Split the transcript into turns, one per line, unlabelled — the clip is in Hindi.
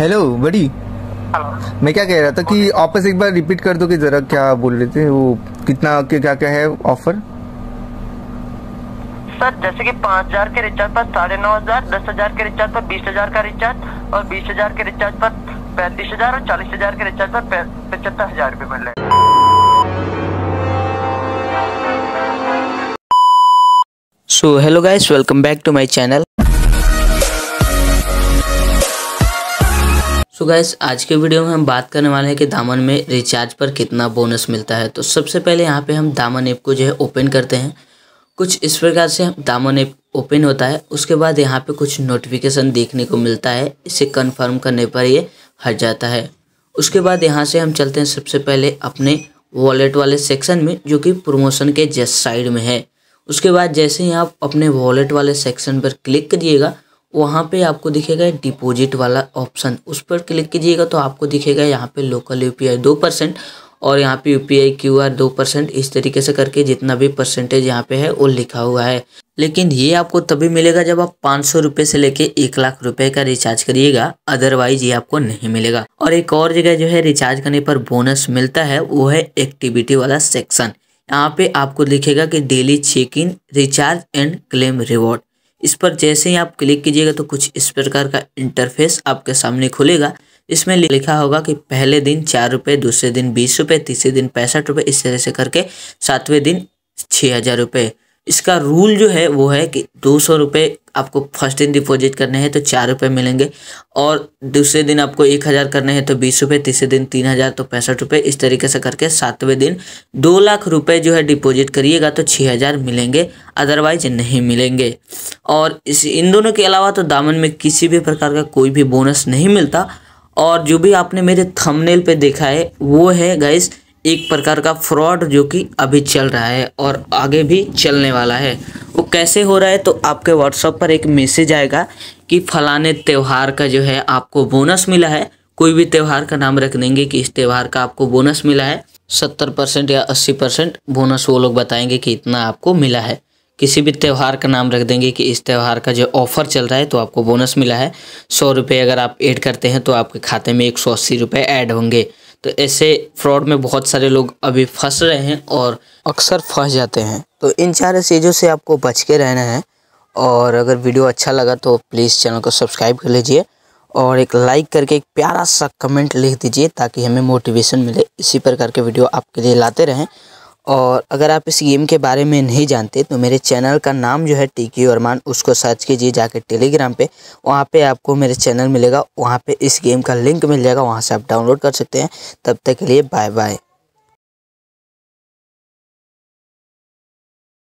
हेलो बड़ी मैं क्या कह रहा था कि वापस एक बार रिपीट कर दो कि जरा क्या बोल रहे थे वो कितना क्या क्या है ऑफर सर जैसे कि पाँच हजार के रिचार्ज पर साढ़े नौ हजार दस हजार के रिचार्ज पर बीस हजार का रिचार्ज और बीस हजार के रिचार्ज पर पैंतीस हजार और चालीस हजार के रिचार्ज पर पचहत्तर हजार रूपए मिल रहे so hello guys welcome back to my channel so so guys आज के वीडियो में हम बात करने वाले हैं कि दामन में रिचार्ज पर कितना बोनस मिलता है तो सबसे पहले यहाँ पे हम दामन ऐप को जो है ओपन करते हैं कुछ इस प्रकार से दामन ऐप ओपन होता है उसके बाद यहाँ पे कुछ नोटिफिकेशन देखने को मिलता है इसे कंफर्म करने पर ये हट जाता है उसके बाद यहाँ से हम चलते हैं सबसे पहले अपने वॉलेट वाले सेक्शन में जो कि प्रमोशन के जस्ट साइड में है उसके बाद जैसे ही आप अपने वॉलेट वाले सेक्शन पर क्लिक करिएगा वहाँ पे आपको दिखेगा डिपॉजिट वाला ऑप्शन उस पर क्लिक कीजिएगा तो आपको दिखेगा यहाँ पे लोकल यूपीआई दो परसेंट और यहाँ पे यूपीआई क्यूआर दो परसेंट इस तरीके से करके जितना भी परसेंटेज यहाँ पे है वो लिखा हुआ है लेकिन ये आपको तभी मिलेगा जब आप पाँच सौ रुपये से लेके एक लाख रुपए का रिचार्ज करिएगा अदरवाइज ये आपको नहीं मिलेगा और एक और जगह जो है रिचार्ज करने पर बोनस मिलता है वो है एक्टिविटी वाला सेक्शन यहाँ पे आपको लिखेगा कि daily check in recharge and claim reward इस पर जैसे ही आप क्लिक कीजिएगा तो कुछ इस प्रकार का इंटरफेस आपके सामने खुलेगा इसमें लिखा होगा कि पहले दिन चार रुपये दूसरे दिन बीस रुपये तीसरे दिन पैंसठ रुपये इस तरह से करके सातवें दिन छः हज़ार रुपये इसका रूल जो है वो है कि दो सौ रुपये आपको फर्स्ट दिन डिपॉजिट करने हैं तो चार रुपये मिलेंगे और दूसरे दिन आपको एक हज़ार करने हैं तो बीस रुपये तीसरे दिन तीन हज़ार तो पैंसठ रुपये इस तरीके से करके सातवें दिन दो लाख रुपये जो है डिपॉजिट करिएगा तो छः हज़ार मिलेंगे अदरवाइज नहीं मिलेंगे और इस इन दोनों के अलावा तो दामन में किसी भी प्रकार का कोई भी बोनस नहीं मिलता और जो भी आपने मेरे थमनेल पर देखा है वो है गाइस एक प्रकार का फ्रॉड जो कि अभी चल रहा है और आगे भी चलने वाला है वो कैसे हो रहा है तो आपके व्हाट्सएप पर एक मैसेज आएगा कि फलाने त्यौहार का जो है आपको बोनस मिला है कोई भी त्यौहार का नाम रख देंगे कि इस त्यौहार का आपको बोनस मिला है सत्तर परसेंट या अस्सी परसेंट बोनस वो लोग बताएंगे कि इतना आपको मिला है किसी भी त्यौहार का नाम रख देंगे कि इस त्यौहार का जो ऑफ़र चल रहा है तो आपको बोनस मिला है सौ रुपये अगर आप ऐड करते हैं तो आपके खाते में एक सौ अस्सी रुपये ऐड होंगे तो ऐसे फ्रॉड में बहुत सारे लोग अभी फंस रहे हैं और अक्सर फंस जाते हैं तो इन चार चीज़ों से आपको बच के रहना है और अगर वीडियो अच्छा लगा तो प्लीज़ चैनल को सब्सक्राइब कर लीजिए और एक लाइक करके एक प्यारा सा कमेंट लिख दीजिए ताकि हमें मोटिवेशन मिले इसी प्रकार के वीडियो आपके लिए लाते रहें और अगर आप इस गेम के बारे में नहीं जानते तो मेरे चैनल का नाम जो है टीकी के अरमान उसको सर्च कीजिए जाके टेलीग्राम पे वहाँ पे आपको मेरे चैनल मिलेगा वहाँ पे इस गेम का लिंक मिल जाएगा वहाँ से आप डाउनलोड कर सकते हैं तब तक के लिए बाय बाय